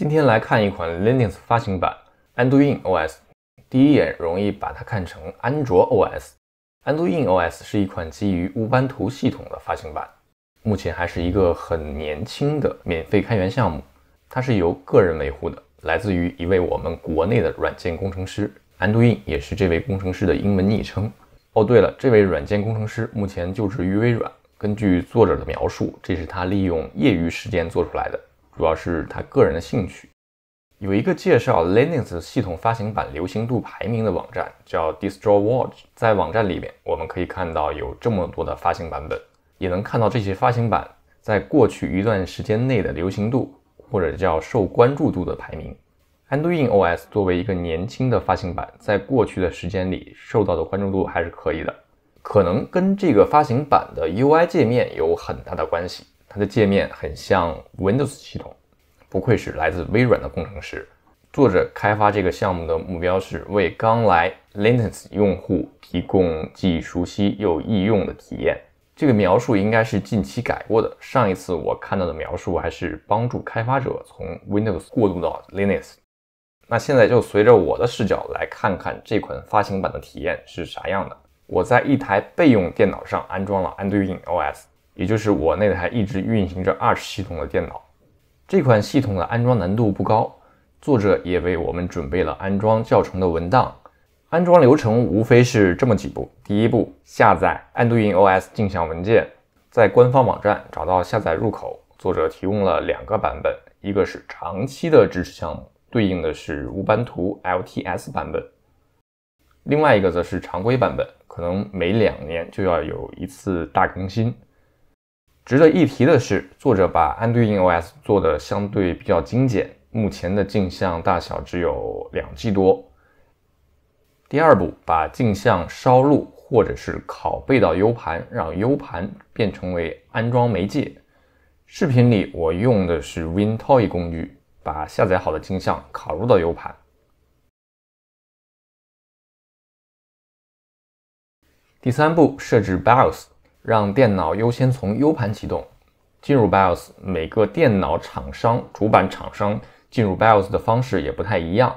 今天来看一款 Linux 发行版 Anduin OS，第一眼容易把它看成安卓 OS。Anduin OS 是一款基于乌班图系统的发行版，目前还是一个很年轻的免费开源项目。它是由个人维护的，来自于一位我们国内的软件工程师。Anduin 也是这位工程师的英文昵称。哦，对了，这位软件工程师目前就职于微软。根据作者的描述，这是他利用业余时间做出来的。主要是他个人的兴趣。有一个介绍 Linux 系统发行版流行度排名的网站，叫 Distrowatch。在网站里面，我们可以看到有这么多的发行版本，也能看到这些发行版在过去一段时间内的流行度，或者叫受关注度的排名。Anduin OS 作为一个年轻的发行版，在过去的时间里受到的关注度还是可以的，可能跟这个发行版的 UI 界面有很大的关系。它的界面很像 Windows 系统，不愧是来自微软的工程师。作者开发这个项目的目标是为刚来 Linux 用户提供既熟悉又易用的体验。这个描述应该是近期改过的，上一次我看到的描述还是帮助开发者从 Windows 过渡到 Linux。那现在就随着我的视角来看看这款发行版的体验是啥样的。我在一台备用电脑上安装了 n d r n i d OS。也就是我那台一直运行着 Arch 系统的电脑，这款系统的安装难度不高，作者也为我们准备了安装教程的文档。安装流程无非是这么几步：第一步，下载 AnduinOS 镜像文件，在官方网站找到下载入口。作者提供了两个版本，一个是长期的支持项目，对应的是乌班图 LTS 版本；另外一个则是常规版本，可能每两年就要有一次大更新。值得一提的是，作者把安 o in OS 做的相对比较精简，目前的镜像大小只有两 G 多。第二步，把镜像烧录或者是拷贝到 U 盘，让 U 盘变成为安装媒介。视频里我用的是 WinToY 工具，把下载好的镜像拷入到 U 盘。第三步，设置 BIOS。让电脑优先从 U 盘启动，进入 BIOS。每个电脑厂商、主板厂商进入 BIOS 的方式也不太一样，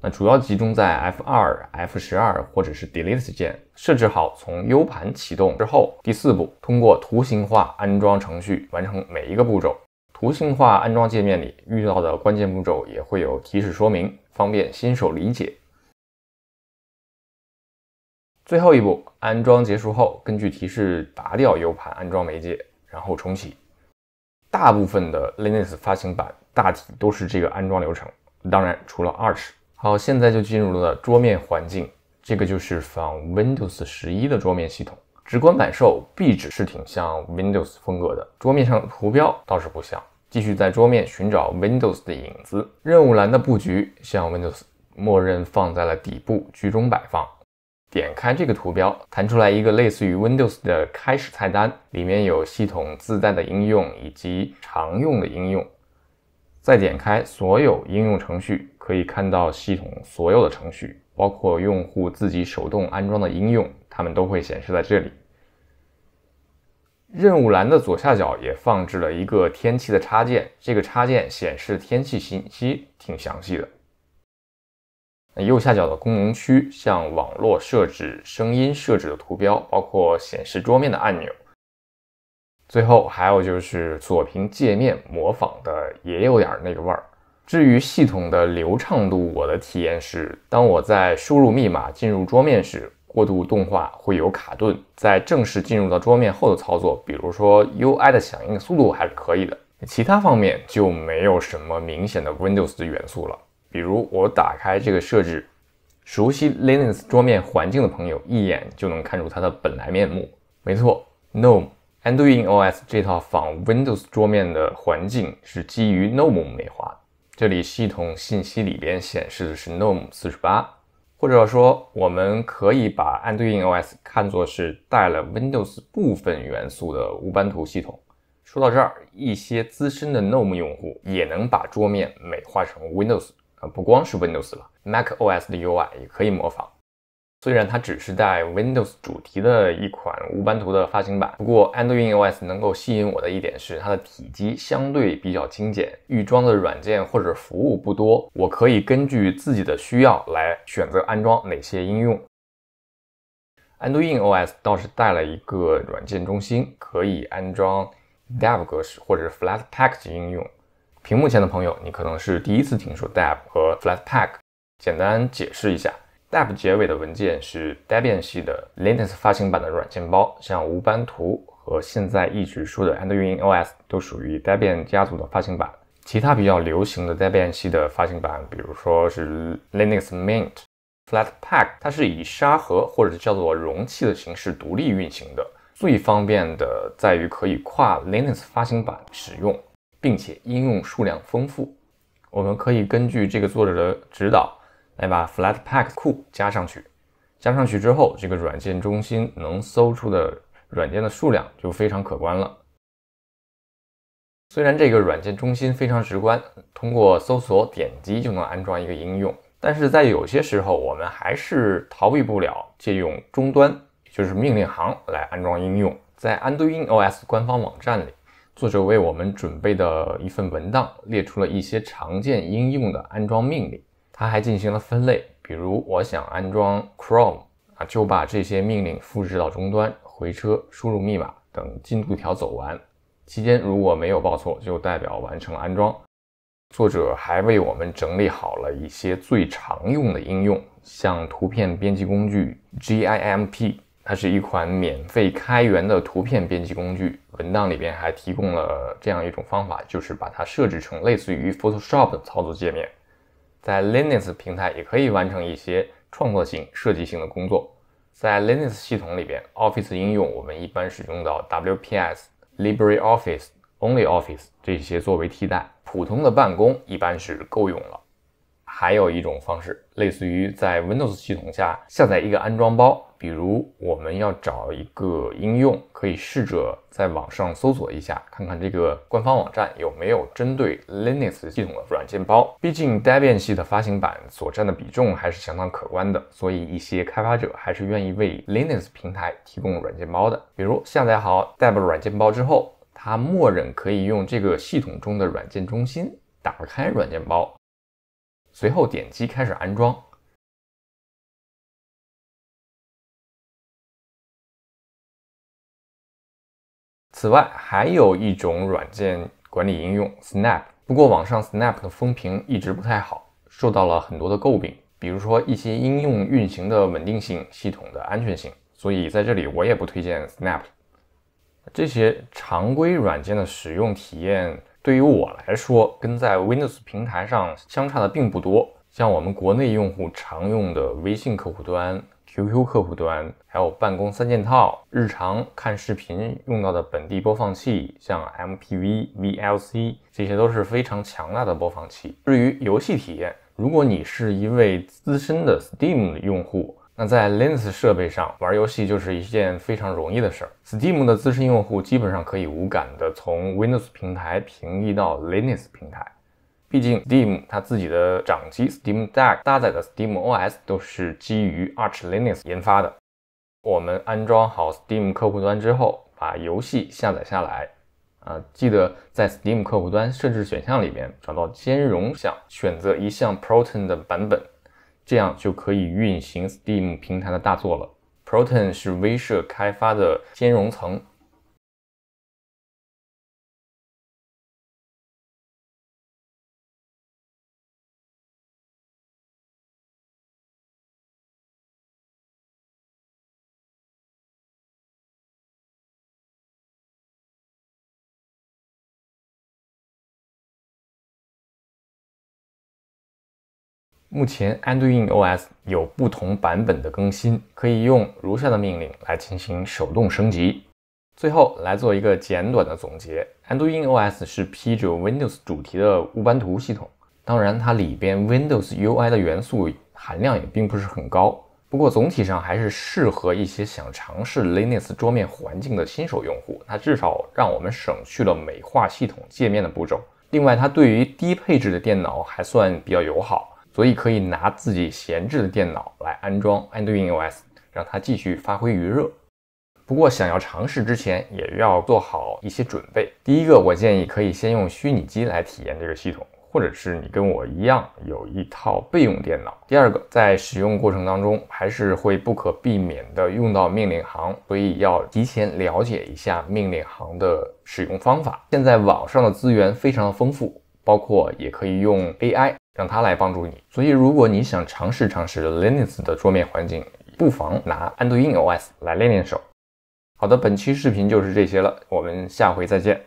那主要集中在 F2、F12 或者是 Delete 键。设置好从 U 盘启动之后，第四步通过图形化安装程序完成每一个步骤。图形化安装界面里遇到的关键步骤也会有提示说明，方便新手理解。最后一步，安装结束后，根据提示拔掉 U 盘安装媒介，然后重启。大部分的 Linux 发行版大体都是这个安装流程，当然除了 Arch。好，现在就进入了桌面环境，这个就是仿 Windows 十一的桌面系统。直观感受，壁纸是挺像 Windows 风格的，桌面上图标倒是不像。继续在桌面寻找 Windows 的影子，任务栏的布局像 Windows，默认放在了底部，居中摆放。点开这个图标，弹出来一个类似于 Windows 的开始菜单，里面有系统自带的应用以及常用的应用。再点开所有应用程序，可以看到系统所有的程序，包括用户自己手动安装的应用，它们都会显示在这里。任务栏的左下角也放置了一个天气的插件，这个插件显示天气信息挺详细的。右下角的功能区，像网络设置、声音设置的图标，包括显示桌面的按钮。最后还有就是左屏界面模仿的也有点那个味儿。至于系统的流畅度，我的体验是，当我在输入密码进入桌面时，过渡动画会有卡顿；在正式进入到桌面后的操作，比如说 UI 的响应速度还是可以的。其他方面就没有什么明显的 Windows 元素了。比如我打开这个设置，熟悉 Linux 桌面环境的朋友一眼就能看出它的本来面目。没错，Noe Android OS 这套仿 Windows 桌面的环境是基于 Noe 美化。这里系统信息里边显示的是 Noe 48，或者说我们可以把 Android OS 看作是带了 Windows 部分元素的无班图系统。说到这儿，一些资深的 Noe 用户也能把桌面美化成 Windows。啊，不光是 Windows 了，Mac OS 的 UI 也可以模仿。虽然它只是带 Windows 主题的一款无 b 图的发行版，不过 Android OS 能够吸引我的一点是它的体积相对比较精简，预装的软件或者服务不多，我可以根据自己的需要来选择安装哪些应用。Android OS 倒是带了一个软件中心，可以安装 d e v 格式或者 Flatpak 应用。屏幕前的朋友，你可能是第一次听说 deb 和 flatpak。简单解释一下，deb 结尾的文件是 Debian 系的 Linux 发行版的软件包，像无斑图和现在一直说的 Android OS 都属于 Debian 家族的发行版。其他比较流行的 Debian 系的发行版，比如说是 Linux Mint。flatpak 它是以沙盒或者叫做容器的形式独立运行的，最方便的在于可以跨 Linux 发行版使用。并且应用数量丰富，我们可以根据这个作者的指导来把 Flatpak 库加上去。加上去之后，这个软件中心能搜出的软件的数量就非常可观了。虽然这个软件中心非常直观，通过搜索点击就能安装一个应用，但是在有些时候我们还是逃避不了借用终端，也就是命令行来安装应用。在 Anduin OS 官方网站里。作者为我们准备的一份文档，列出了一些常见应用的安装命令，他还进行了分类。比如，我想安装 Chrome，啊，就把这些命令复制到终端，回车，输入密码，等进度条走完，期间如果没有报错，就代表完成了安装。作者还为我们整理好了一些最常用的应用，像图片编辑工具 GIMP。它是一款免费开源的图片编辑工具，文档里边还提供了这样一种方法，就是把它设置成类似于 Photoshop 的操作界面，在 Linux 平台也可以完成一些创作型、设计性的工作。在 Linux 系统里边，Office 应用我们一般使用到 WPS、LibreOffice、OnlyOffice 这些作为替代，普通的办公一般是够用了。还有一种方式，类似于在 Windows 系统下下载一个安装包。比如我们要找一个应用，可以试着在网上搜索一下，看看这个官方网站有没有针对 Linux 系统的软件包。毕竟 Debian 系的发行版所占的比重还是相当可观的，所以一些开发者还是愿意为 Linux 平台提供软件包的。比如下载好 Deb 软件包之后，它默认可以用这个系统中的软件中心打开软件包。随后点击开始安装。此外，还有一种软件管理应用 Snap，不过网上 Snap 的风评一直不太好，受到了很多的诟病，比如说一些应用运行的稳定性、系统的安全性，所以在这里我也不推荐 Snap。这些常规软件的使用体验。对于我来说，跟在 Windows 平台上相差的并不多。像我们国内用户常用的微信客户端、QQ 客户端，还有办公三件套，日常看视频用到的本地播放器，像 MPV、VLC，这些都是非常强大的播放器。至于游戏体验，如果你是一位资深的 Steam 用户，那在 Linux 设备上玩游戏就是一件非常容易的事儿。Steam 的资深用户基本上可以无感的从 Windows 平台平移到 Linux 平台。毕竟 Steam 它自己的掌机 Steam Deck 搭载的 Steam OS 都是基于 Arch Linux 研发的。我们安装好 Steam 客户端之后，把游戏下载下来，啊，记得在 Steam 客户端设置选项里边找到兼容项，选择一项 Proton 的版本。这样就可以运行 Steam 平台的大作了。Proton 是微社开发的兼容层。目前 a n d o i n g OS 有不同版本的更新，可以用如下的命令来进行手动升级。最后来做一个简短的总结 a n d o i n g OS 是披着 Windows 主题的乌班图系统，当然它里边 Windows UI 的元素含量也并不是很高，不过总体上还是适合一些想尝试 Linux 桌面环境的新手用户。它至少让我们省去了美化系统界面的步骤。另外，它对于低配置的电脑还算比较友好。所以可以拿自己闲置的电脑来安装 a n d o i d OS，让它继续发挥余热。不过想要尝试之前，也要做好一些准备。第一个，我建议可以先用虚拟机来体验这个系统，或者是你跟我一样有一套备用电脑。第二个，在使用过程当中，还是会不可避免的用到命令行，所以要提前了解一下命令行的使用方法。现在网上的资源非常的丰富，包括也可以用 AI。让它来帮助你。所以，如果你想尝试尝试 Linux 的桌面环境，不妨拿 a n d o i d OS 来练练手。好的，本期视频就是这些了，我们下回再见。